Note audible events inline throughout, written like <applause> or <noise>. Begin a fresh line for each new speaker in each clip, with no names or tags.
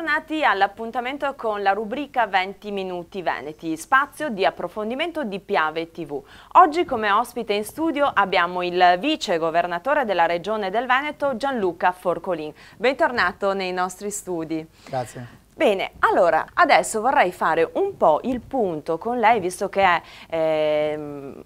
Bentornati all'appuntamento con la rubrica 20 minuti Veneti, spazio di approfondimento di Piave TV. Oggi come ospite in studio abbiamo il vice governatore della regione del Veneto Gianluca Forcolin. Bentornato nei nostri studi. Grazie. Bene, allora adesso vorrei fare un po' il punto con lei, visto che è eh,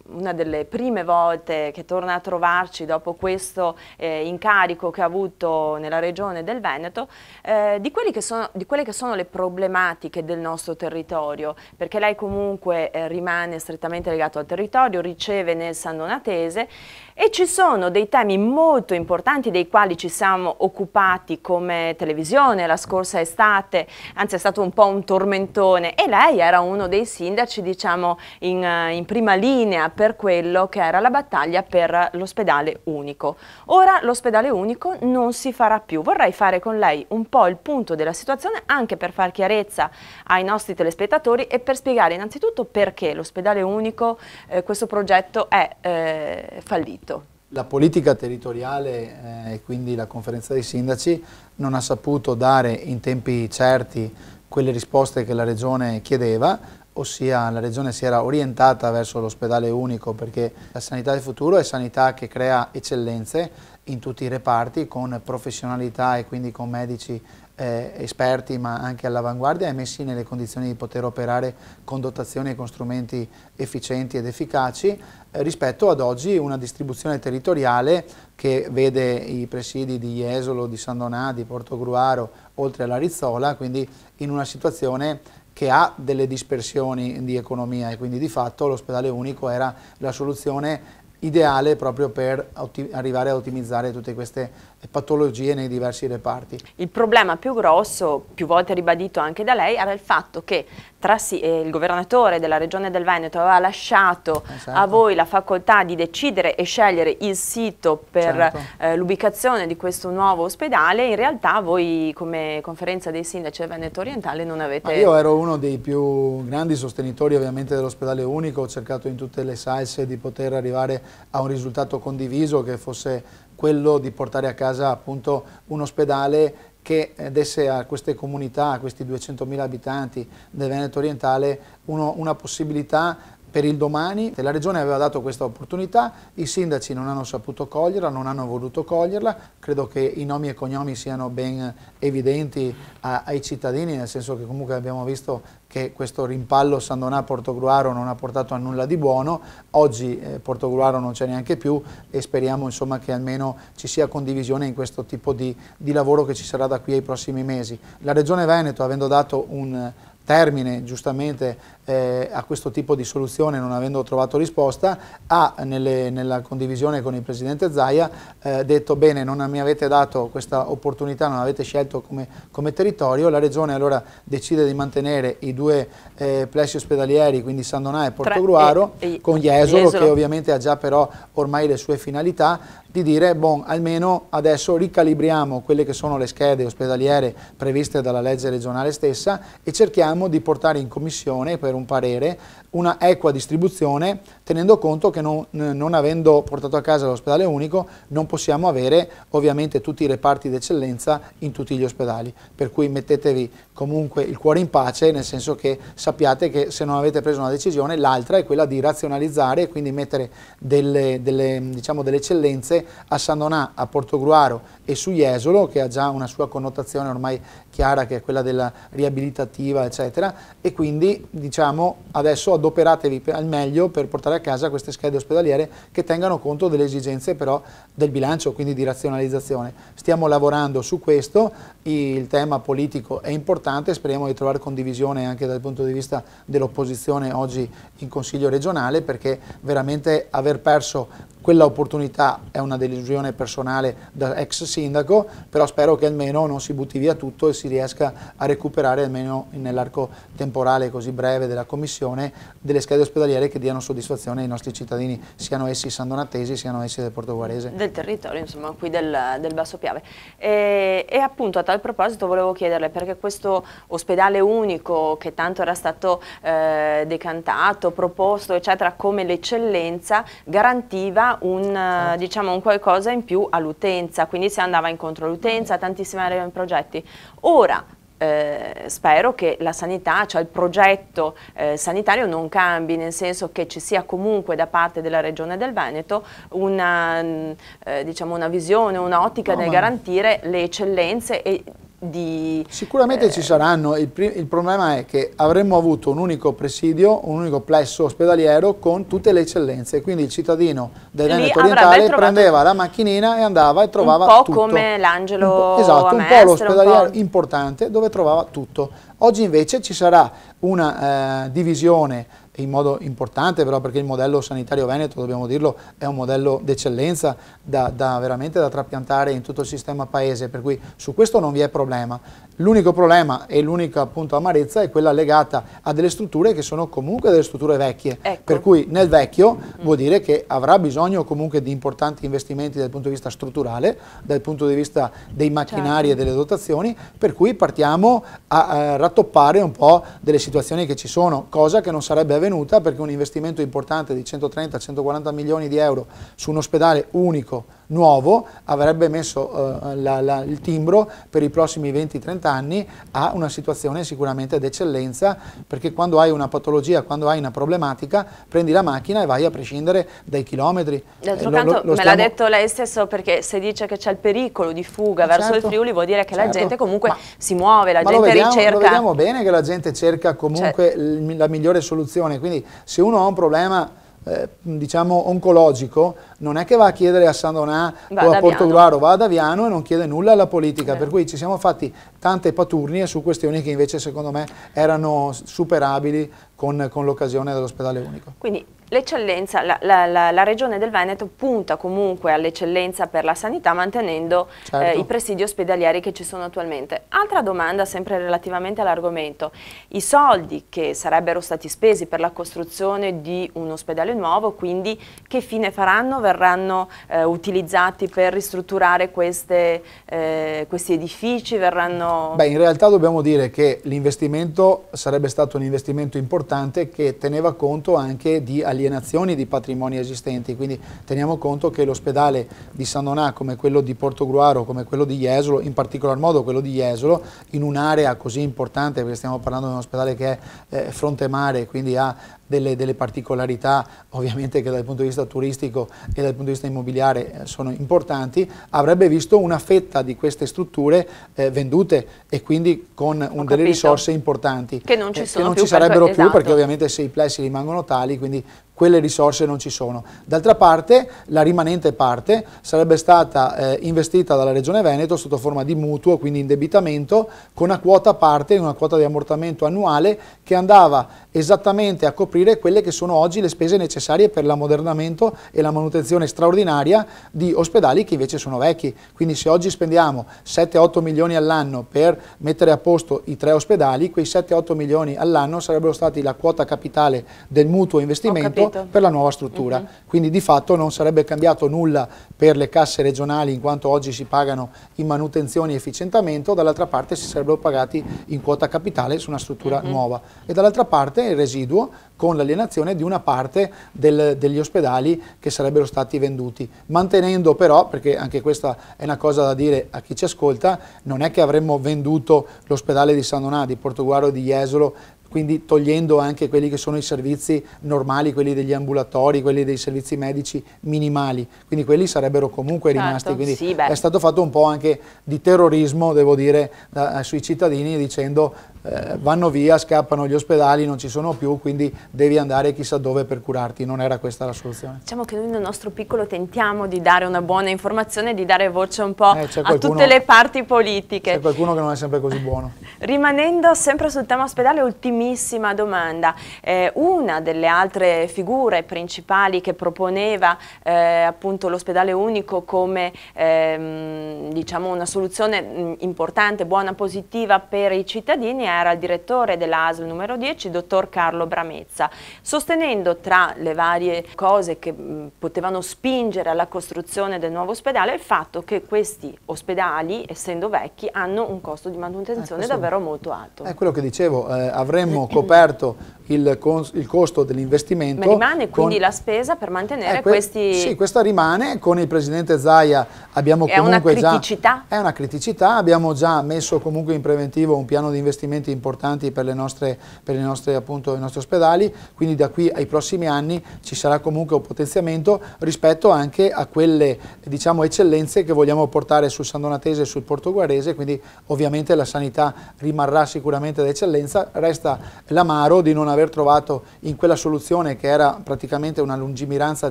una delle prime volte che torna a trovarci dopo questo eh, incarico che ha avuto nella regione del Veneto, eh, di, sono, di, quelle che sono le problematiche del nostro territorio, perché lei comunque eh, rimane strettamente legato al territorio, riceve nel San Donatese e ci sono dei temi molto importanti dei quali ci siamo occupati come televisione la scorsa estate, anzi è stato un po' un tormentone e lei era uno dei sindaci diciamo in, eh, in prima linea per quello che era la battaglia per l'ospedale unico. Ora l'ospedale unico non si farà più, vorrei fare con lei un po' il punto della situazione anche per far chiarezza ai nostri telespettatori e per spiegare innanzitutto perché l'ospedale unico, eh, questo progetto è eh, fallito diritto.
La politica territoriale eh, e quindi la conferenza dei sindaci non ha saputo dare in tempi certi quelle risposte che la Regione chiedeva, ossia la Regione si era orientata verso l'ospedale unico perché la sanità del futuro è sanità che crea eccellenze in tutti i reparti con professionalità e quindi con medici eh, esperti ma anche all'avanguardia e messi nelle condizioni di poter operare con dotazioni e con strumenti efficienti ed efficaci eh, rispetto ad oggi una distribuzione territoriale che vede i presidi di Jesolo, di San Donà, di Porto Gruaro oltre alla Rizzola, quindi in una situazione che ha delle dispersioni di economia e quindi di fatto l'ospedale unico era la soluzione ideale proprio per arrivare a ottimizzare tutte queste patologie nei diversi reparti.
Il problema più grosso, più volte ribadito anche da lei, era il fatto che tra sì, eh, il governatore della regione del Veneto aveva lasciato certo. a esatto. voi la facoltà di decidere e scegliere il sito per certo. eh, l'ubicazione di questo nuovo ospedale, in realtà voi come conferenza dei sindaci del Veneto Orientale non avete... Ma io
ero uno dei più grandi sostenitori ovviamente dell'ospedale unico, ho cercato in tutte le salse di poter arrivare a un risultato condiviso che fosse quello di portare a casa appunto un ospedale che eh, desse a queste comunità, a questi 200.000 abitanti del Veneto orientale, uno, una possibilità per il domani. La Regione aveva dato questa opportunità, i sindaci non hanno saputo coglierla, non hanno voluto coglierla, credo che i nomi e cognomi siano ben evidenti a, ai cittadini, nel senso che comunque abbiamo visto che questo rimpallo Sandonà-Portogruaro non ha portato a nulla di buono, oggi eh, Portogruaro non c'è neanche più e speriamo insomma, che almeno ci sia condivisione in questo tipo di, di lavoro che ci sarà da qui ai prossimi mesi. La Regione Veneto, avendo dato un termine giustamente eh, a questo tipo di soluzione non avendo trovato risposta, ha nelle, nella condivisione con il Presidente Zaia eh, detto bene non mi avete dato questa opportunità, non avete scelto come, come territorio, la Regione allora decide di mantenere i due eh, plessi ospedalieri, quindi San Donà e Portogruaro, e, e, con Jesolo, Jesolo che ovviamente ha già però ormai le sue finalità, di dire bon, almeno adesso ricalibriamo quelle che sono le schede ospedaliere previste dalla legge regionale stessa e cerchiamo di portare in commissione per avere un parere, una equa distribuzione tenendo conto che non, eh, non avendo portato a casa l'ospedale unico non possiamo avere ovviamente tutti i reparti d'eccellenza in tutti gli ospedali, per cui mettetevi comunque il cuore in pace nel senso che sappiate che se non avete preso una decisione l'altra è quella di razionalizzare e quindi mettere delle, delle, diciamo, delle eccellenze a San Donà, a Portogruaro e su Jesolo che ha già una sua connotazione ormai chiara che è quella della riabilitativa, eccetera, e quindi diciamo adesso adoperatevi al meglio per portare a casa queste schede ospedaliere che tengano conto delle esigenze però del bilancio, quindi di razionalizzazione. Stiamo lavorando su questo, il tema politico è importante, speriamo di trovare condivisione anche dal punto di vista dell'opposizione oggi in Consiglio regionale perché veramente aver perso quella opportunità è una delusione personale da ex sindaco, però spero che almeno non si butti via tutto e si si riesca a recuperare almeno nell'arco temporale così breve della Commissione delle schede ospedaliere che diano soddisfazione ai nostri cittadini, siano essi sandonatesi, siano essi del Porto Guarese.
Del territorio, insomma, qui del, del Basso Piave. E, e, appunto a tal proposito volevo chiederle perché questo ospedale unico che tanto era stato eh, decantato, proposto, eccetera, come l'eccellenza, garantiva un, eh, certo. diciamo, un qualcosa in più all'utenza, quindi si andava incontro all'utenza, tantissimi progetti. O Ora, eh, spero che la sanità, cioè il progetto eh, sanitario non cambi, nel senso che ci sia comunque da parte della Regione del Veneto una, mm, eh, diciamo una visione, un'ottica no, nel ma... garantire le eccellenze e
di... Sicuramente eh... ci saranno, il, il, problema è che avremmo avuto un unico presidio, un unico plesso ospedaliero con tutte le eccellenze, quindi il cittadino del Veneto orientale prendeva la macchinina e andava e trovava tutto. Un po' tutto. come l'Angelo Esatto, un po' l'ospedaliero importante dove trovava tutto. Oggi invece ci sarà una eh, divisione in modo importante però perché il modello sanitario veneto, dobbiamo dirlo, è un modello d'eccellenza da, da, veramente da trapiantare in tutto il sistema paese, per cui su questo non vi è problema. L'unico problema e l'unica appunto amarezza è quella legata a delle strutture che sono comunque delle strutture vecchie, ecco. per cui nel vecchio mm. vuol dire che avrà bisogno comunque di importanti investimenti dal punto di vista strutturale, dal punto di vista dei macchinari certo. e delle dotazioni, per cui partiamo a, a rattoppare un po' delle situazioni che ci sono, cosa che non sarebbe avvenuta perché un investimento importante di 130-140 milioni di euro su un ospedale unico nuovo avrebbe messo eh, la, la, il timbro per i prossimi 20-30 anni a una situazione sicuramente d'eccellenza perché quando hai una patologia, quando hai una problematica prendi la macchina e vai a prescindere dai chilometri. D'altro eh, canto lo, lo me l'ha detto
lei stesso perché se dice che c'è il pericolo di fuga certo, verso il certo. Friuli vuol dire che certo, la gente comunque si muove, la gente vediamo, ricerca. Lo vediamo
bene che la gente cerca comunque certo. la migliore soluzione, quindi se uno ha un problema eh, diciamo oncologico non è che va a chiedere a San Donà va o a Portogruaro, va ad Aviano e non chiede nulla alla politica, Beh. per cui ci siamo fatti tante paturnie su questioni che invece secondo me erano superabili con, con l'occasione dell'ospedale unico.
Quindi l'eccellenza, la, la, la, la, regione del Veneto punta comunque all'eccellenza per la sanità mantenendo eh, certo. eh, i presidi ospedalieri che ci sono attualmente. Altra domanda sempre relativamente all'argomento, i soldi che sarebbero stati spesi per la costruzione di un ospedale nuovo, quindi che fine faranno? Verranno eh, utilizzati per ristrutturare queste, eh, questi edifici? Verranno...
Beh, in realtà dobbiamo dire che l'investimento sarebbe stato un investimento importante che teneva conto anche di allineamento alienazioni di patrimoni esistenti, quindi teniamo conto che l'ospedale di San Donà come quello di Portogruaro, come quello di Jesolo, in particolar modo quello di Jesolo, in un'area così importante, perché stiamo parlando di un ospedale che è eh, fronte mare, quindi ha delle, delle, particolarità ovviamente che dal punto di vista turistico e dal punto di vista immobiliare eh, sono importanti, avrebbe visto una fetta di queste strutture eh, vendute e quindi con un, delle risorse importanti che non ci, eh, che non ci sarebbero per... più esatto. perché ovviamente se i plessi rimangono tali quindi quelle risorse non ci sono. D'altra parte la rimanente parte sarebbe stata eh, investita dalla Regione Veneto sotto forma di mutuo, quindi indebitamento, con una quota a parte, una quota di ammortamento annuale che andava esattamente a coprire quelle che sono oggi le spese necessarie per l'ammodernamento e la manutenzione straordinaria di ospedali che invece sono vecchi. Quindi se oggi spendiamo 7-8 milioni all'anno per mettere a posto i tre ospedali, quei 7-8 milioni all'anno sarebbero stati la quota capitale del mutuo investimento Esatto. per la nuova struttura. Mm -hmm. Quindi di fatto non sarebbe cambiato nulla per le casse regionali in quanto oggi si pagano in manutenzione e efficientamento, dall'altra parte si sarebbero pagati in quota capitale su una struttura mm -hmm. nuova e dall'altra parte il residuo con l'alienazione di una parte del, degli ospedali che sarebbero stati venduti, mantenendo però, perché anche questa è una cosa da dire a chi ci ascolta, non è che avremmo venduto l'ospedale di San Donà, di Portoguaro, di Jesolo, quindi togliendo anche quelli che sono i servizi normali, quelli degli ambulatori, quelli dei servizi medici minimali, quindi quelli sarebbero comunque certo. rimasti, quindi sì, è stato fatto un po' anche di terrorismo, devo dire, da, sui cittadini dicendo eh, vanno via, scappano gli ospedali, non ci sono più, quindi devi andare chissà dove per curarti, non era questa la soluzione.
Diciamo che noi nel nostro piccolo tentiamo di dare una buona informazione, di dare voce un po' eh, qualcuno, a tutte le parti politiche. C'è
qualcuno che non è sempre così buono. <laughs>
Rimanendo sempre sul tema ospedale, ultimissima domanda. Eh, una delle altre figure principali che proponeva eh, appunto l'ospedale unico come ehm, diciamo una soluzione mm, importante, buona, positiva per i cittadini era il direttore dell'ASL numero 10, dottor Carlo Bramezza, sostenendo tra le varie cose che mm, potevano spingere alla costruzione del nuovo ospedale il fatto che questi ospedali, essendo vecchi, hanno un costo di manutenzione eh, davvero molto
alto. È quello che dicevo, eh, avremmo <clears throat> coperto il, il costo dell'investimento. Ma rimane quindi con...
la spesa per mantenere eh, que questi... Sì,
questa rimane, con il Presidente Zaia abbiamo è comunque già... È una criticità? È una criticità, abbiamo già messo comunque in preventivo un piano di investimento investimenti importanti per, nostre, per nostre, appunto, i nostri ospedali, quindi da qui ai prossimi anni ci sarà comunque un potenziamento rispetto anche a quelle diciamo, eccellenze che vogliamo portare sul San Donatese e sul Portoguarese, quindi ovviamente la sanità rimarrà sicuramente d'eccellenza, resta l'amaro di non aver trovato in quella soluzione che era praticamente una lungimiranza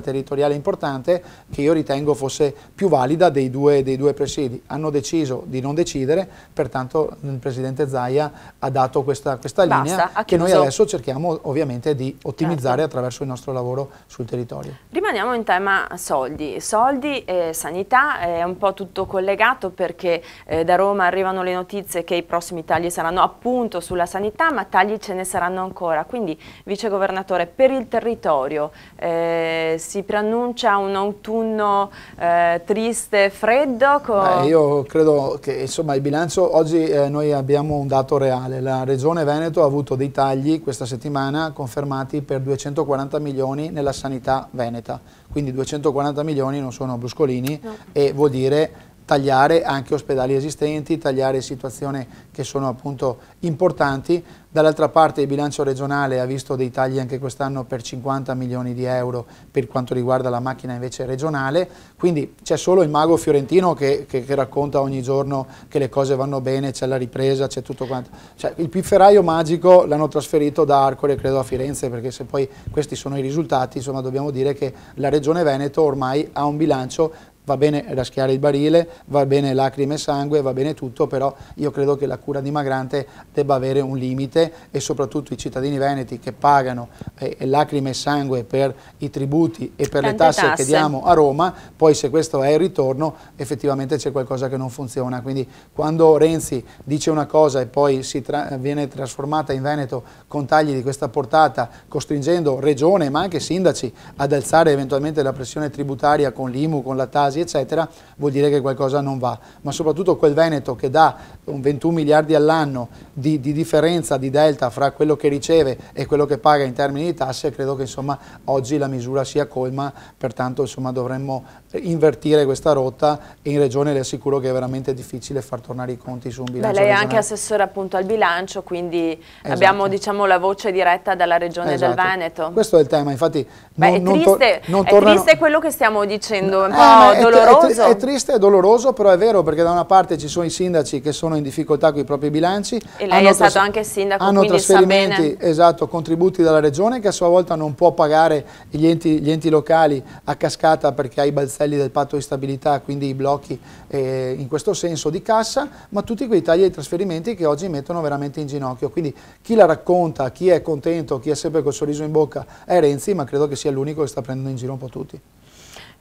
territoriale importante che io ritengo fosse più valida dei due, dei due presidi. Hanno deciso di non decidere, pertanto il Presidente Zaia ha dato questa, questa Basta, linea che noi adesso cerchiamo ovviamente di certo. ottimizzare certo. attraverso il nostro lavoro sul territorio.
Rimaniamo in tema soldi, soldi e sanità, è un po' tutto collegato perché eh, da Roma arrivano le notizie che i prossimi tagli saranno appunto sulla sanità, ma tagli ce ne saranno ancora, quindi vicegovernatore per il territorio eh, si preannuncia un autunno eh, triste, freddo? Beh,
io credo che insomma il bilancio oggi eh, noi abbiamo un dato reale fiscale. La Regione Veneto ha avuto dei tagli questa settimana confermati per 240 milioni nella sanità veneta, quindi 240 milioni non sono bruscolini no. e vuol dire tagliare anche ospedali esistenti, tagliare situazioni che sono appunto importanti. Dall'altra parte il bilancio regionale ha visto dei tagli anche quest'anno per 50 milioni di euro per quanto riguarda la macchina invece regionale, quindi c'è solo il mago fiorentino che, che, che, racconta ogni giorno che le cose vanno bene, c'è la ripresa, c'è tutto quanto. Cioè, il pifferaio magico l'hanno trasferito da Arcole credo a Firenze perché se poi questi sono i risultati insomma dobbiamo dire che la regione Veneto ormai ha un bilancio va bene raschiare il barile, va bene lacrime e sangue, va bene tutto, però io credo che la cura dimagrante debba avere un limite e soprattutto i cittadini veneti che pagano eh, lacrime e sangue per i tributi e per Tante le tasse, tasse, che diamo a Roma, poi se questo è il ritorno effettivamente c'è qualcosa che non funziona, quindi quando Renzi dice una cosa e poi tra viene trasformata in Veneto con tagli di questa portata, costringendo regione ma anche sindaci ad alzare eventualmente la pressione tributaria con l'IMU, con la TAS, casi eccetera, vuol dire che qualcosa non va, ma soprattutto quel Veneto che dà un 21 miliardi all'anno di, di differenza, di delta fra quello che riceve e quello che paga in termini di tasse, credo che insomma oggi la misura sia colma, pertanto insomma dovremmo invertire questa rotta e in regione le assicuro che è veramente difficile far tornare i conti su un bilancio. Beh, lei è anche
assessore appunto al bilancio, quindi esatto. abbiamo diciamo la voce diretta dalla regione esatto. del Veneto. Questo
è il tema, infatti non, Beh, è, triste, non, non tornano... triste
quello che stiamo dicendo, un eh, po' doloroso. È, è,
triste, e doloroso, però è vero perché da una parte ci sono i sindaci che sono in difficoltà con i propri bilanci. E lei è stato anche
sindaco, hanno trasferimenti,
esatto, contributi dalla regione che a sua volta non può pagare gli enti, gli enti locali a cascata perché ha i balzelli del patto di stabilità, quindi i blocchi eh, in questo senso di cassa, ma tutti quei tagli ai trasferimenti che oggi mettono veramente in ginocchio. Quindi chi la racconta, chi è contento, chi è sempre col sorriso in bocca è Renzi, ma credo che sia l'unico che sta prendendo in giro un po' tutti.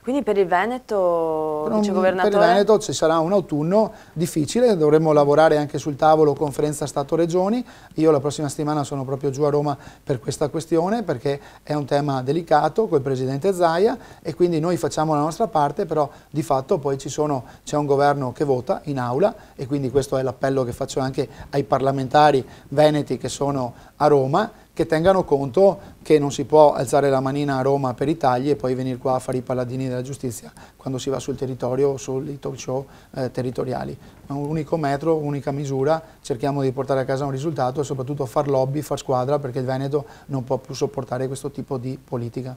Quindi per il Veneto, non, vicegovernatore? Per il Veneto
ci sarà un autunno difficile, dovremmo lavorare anche sul tavolo conferenza Stato-Regioni. Io la prossima settimana sono proprio giù a Roma per questa questione perché è un tema delicato col Presidente Zaia e quindi noi facciamo la nostra parte, però di fatto poi c'è un governo che vota in aula e quindi questo è l'appello che faccio anche ai parlamentari veneti che sono a Roma che tengano conto che non si può alzare la manina a Roma per i tagli e poi venire qua a fare i paladini della giustizia quando si va sul territorio o sui talk show eh, territoriali. È un unico metro, unica misura, cerchiamo di portare a casa un risultato e soprattutto far lobby, far squadra perché il Veneto non può più sopportare questo tipo di politica.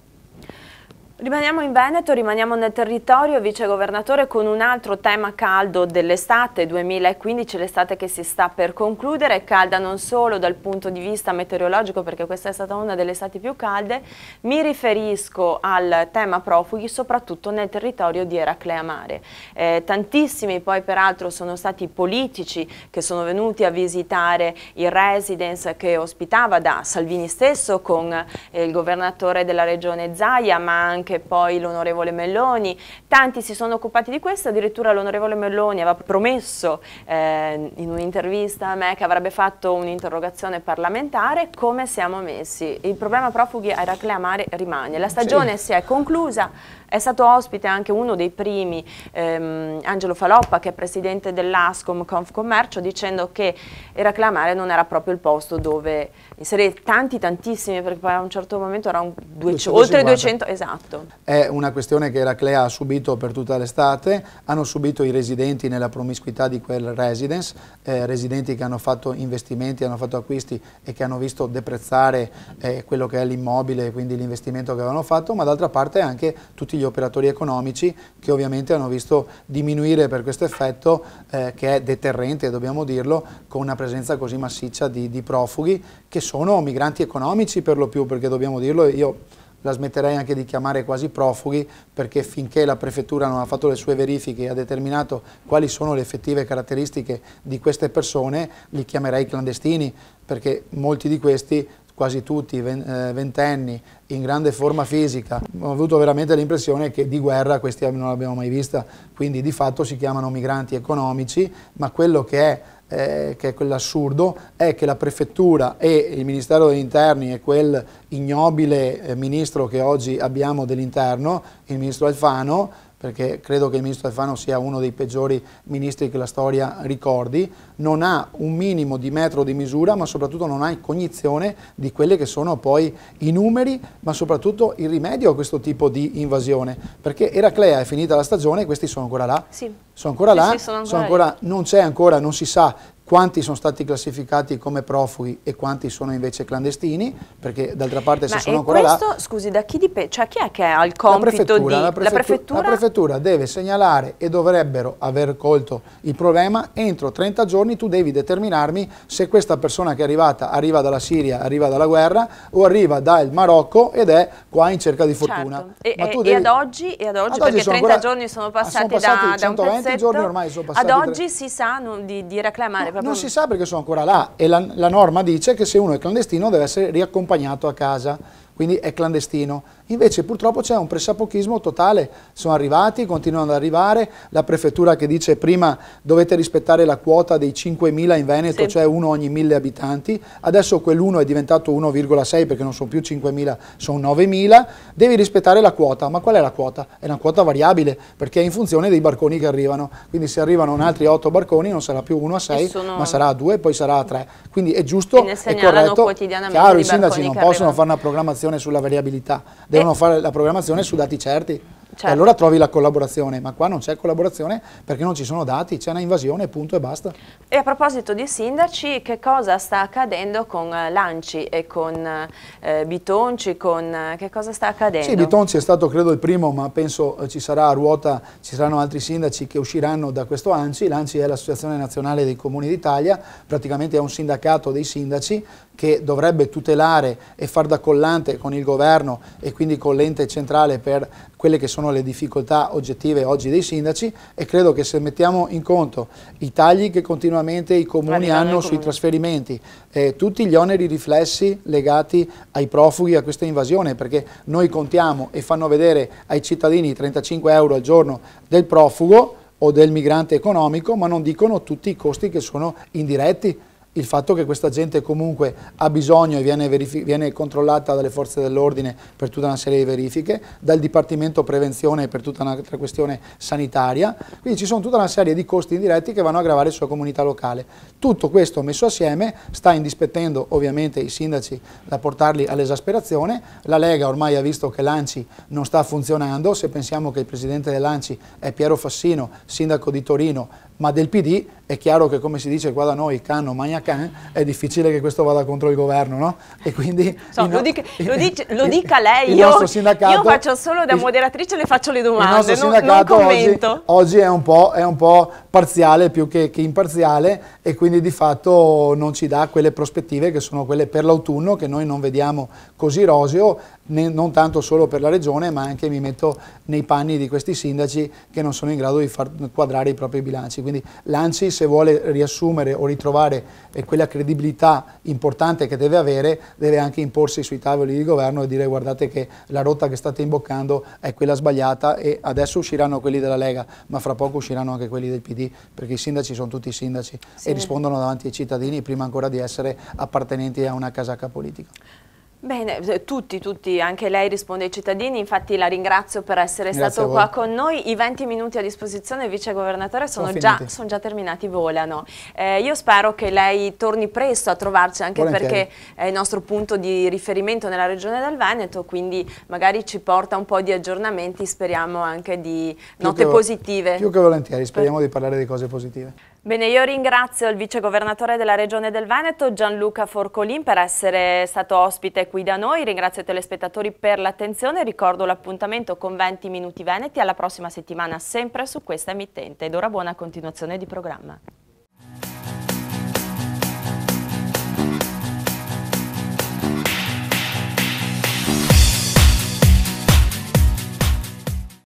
Rimaniamo in Veneto, rimaniamo nel territorio, vicegovernatore, con un altro tema caldo dell'estate 2015, l'estate che si sta per concludere, calda non solo dal punto di vista meteorologico perché questa è stata una delle estati più calde, mi riferisco al tema profughi soprattutto nel territorio di Eraclea Mare. Eh, tantissimi poi peraltro sono stati politici che sono venuti a visitare il residence che ospitava da Salvini stesso con eh, il governatore della regione Zaia ma anche anche poi l'onorevole Melloni, tanti si sono occupati di questo, addirittura l'onorevole Melloni aveva promesso eh, in un'intervista a me che avrebbe fatto un'interrogazione parlamentare, come siamo messi? Il problema profughi a Eraclea Mare rimane, la stagione sì. si è conclusa, è stato ospite anche uno dei primi, ehm, Angelo Faloppa, che è presidente dell'ASCOM Confcommercio, dicendo che Eraclea Mare non era proprio il posto dove inserire tanti, tantissimi, perché poi a un certo momento erano oltre 250. 200, esatto, fatto?
È una questione che Eraclea ha subito per tutta l'estate, hanno subito i residenti nella promiscuità di quel residence, eh, residenti che hanno fatto investimenti, hanno fatto acquisti e che hanno visto deprezzare eh, quello che è l'immobile, quindi l'investimento che avevano fatto, ma d'altra parte anche tutti gli operatori economici che ovviamente hanno visto diminuire per questo effetto eh, che è deterrente, dobbiamo dirlo, con una presenza così massiccia di, di profughi che sono migranti economici per lo più, perché dobbiamo dirlo, io la smetterei anche di chiamare quasi profughi perché finché la prefettura non ha fatto le sue verifiche e ha determinato quali sono le effettive caratteristiche di queste persone, li chiamerei clandestini perché molti di questi quasi tutti eh, ventenni, in grande forma fisica. Ho avuto veramente l'impressione che di guerra questi non l'abbiamo mai vista, quindi di fatto si chiamano migranti economici, ma quello che è eh, che è quell'assurdo, è che la prefettura e il Ministero degli Interni e quel ignobile eh, ministro che oggi abbiamo dell'interno, il ministro Alfano, perché credo che il ministro Alfano sia uno dei peggiori ministri che la storia ricordi, non ha un minimo di metro di misura, ma soprattutto non ha cognizione di quelli che sono poi i numeri, ma soprattutto il rimedio a questo tipo di invasione, perché Eraclea è finita la stagione e questi sono ancora là, sì. sono ancora là, sì, sono ancora sono ancora, non c'è ancora, non si sa quanti sono stati classificati come profughi e quanti sono invece clandestini, perché d'altra parte se Ma sono ancora questo,
là... scusi, da chi dipende? Cioè chi è che ha il compito la prefettura, di... La prefettura, la, prefettura? la
prefettura deve segnalare e dovrebbero aver colto il problema, entro 30 giorni tu devi determinarmi se questa persona che è arrivata arriva dalla Siria, arriva dalla guerra o arriva dal Marocco ed è qua in cerca di fortuna. Certo. E, e, devi... e, ad
oggi, e ad oggi ad perché oggi 30 ancora... giorni sono ah, passati, sono passati da, da, un pezzetto, giorni ormai sono passati ad oggi tre... si sa di, di reclamare proprio... Non si
sa perché sono ancora là e la, la norma dice che se uno è clandestino deve essere riaccompagnato a casa, quindi è clandestino Invece purtroppo c'è un pressapochismo totale, sono arrivati, continuano ad arrivare, la prefettura che dice prima dovete rispettare la quota dei 5.000 in Veneto, sì. cioè uno ogni 1.000 abitanti, adesso quell'uno è diventato 1,6 perché non sono più 5.000, sono 9.000, devi rispettare la quota, ma qual è la quota? È una quota variabile perché è in funzione dei barconi che arrivano, quindi se arrivano altri 8 barconi non sarà più 1 a 6 sono... ma sarà a 2 poi sarà a 3, quindi è giusto, e corretto, chiaro i sindaci non possono arrivano. fare una programmazione sulla variabilità devono fare la programmazione su dati certi. Certo. E allora trovi la collaborazione, ma qua non c'è collaborazione perché non ci sono dati, c'è una invasione, punto e basta.
E a proposito di sindaci, che cosa sta accadendo con eh, Lanci e con eh, Bitonci? Con, eh, che cosa sta accadendo? Sì, Bitonci
è stato credo il primo, ma penso eh, ci sarà a ruota, ci saranno altri sindaci che usciranno da questo ANCI. L'ANCI è l'Associazione Nazionale dei Comuni d'Italia, praticamente è un sindacato dei sindaci che dovrebbe tutelare e far da collante con il governo e quindi con l'ente centrale per quelle che sono le difficoltà oggettive oggi dei sindaci e credo che se mettiamo in conto i tagli che continuamente i comuni hanno comuni. sui trasferimenti, eh, tutti gli oneri riflessi legati ai profughi, a questa invasione, perché noi contiamo e fanno vedere ai cittadini 35 euro al giorno del profugo o del migrante economico, ma non dicono tutti i costi che sono indiretti il fatto che questa gente comunque ha bisogno e viene, viene controllata dalle forze dell'ordine per tutta una serie di verifiche, dal Dipartimento Prevenzione per tutta un'altra questione sanitaria, quindi ci sono tutta una serie di costi indiretti che vanno a gravare sulla comunità locale. Tutto questo messo assieme sta indispettendo ovviamente i sindaci da portarli all'esasperazione, la Lega ormai ha visto che l'Anci non sta funzionando, se pensiamo che il presidente dell'Anci è Piero Fassino, sindaco di Torino, ma del PD è chiaro che come si dice qua da noi, canno magna can, è difficile che questo vada contro il governo, no? E quindi... So, lo, dica, lo, <laughs> dice, lo, dica, lei, il, io, il io, faccio solo da
moderatrice, le faccio le domande, il nostro non, non commento.
Oggi, è, un è, un po', parziale più che, che, imparziale e quindi di fatto non ci dà quelle prospettive che sono quelle per l'autunno che noi non vediamo così roseo non tanto solo per la regione, ma anche mi metto nei panni di questi sindaci che non sono in grado di far quadrare i propri bilanci. Quindi l'ANCI, se vuole riassumere o ritrovare eh, quella credibilità importante che deve avere, deve anche imporsi sui tavoli di governo e dire guardate che la rotta che state imboccando è quella sbagliata e adesso usciranno quelli della Lega, ma fra poco usciranno anche quelli del PD, perché i sindaci sono tutti sindaci sì. e rispondono davanti ai cittadini prima ancora di essere appartenenti a una casacca politica.
Bene, eh, tutti, tutti, anche lei risponde ai cittadini, infatti la ringrazio per essere Grazie stato qua con noi. I 20 minuti a disposizione, vice governatore, sono, sono, già, sono già, terminati, volano. Eh, io spero che lei torni presto a trovarci, anche Volentieri. perché è il nostro punto di riferimento nella regione del Veneto, quindi magari ci porta un po' di aggiornamenti, speriamo anche di note che, positive. Più che
volentieri, speriamo per... di parlare di cose positive.
Bene, io ringrazio il vice governatore della regione del Veneto Gianluca Forcolin per essere stato ospite qui da noi, ringrazio i telespettatori per l'attenzione, ricordo l'appuntamento con 20 Minuti Veneti alla prossima settimana sempre su questa emittente ed ora buona continuazione di programma.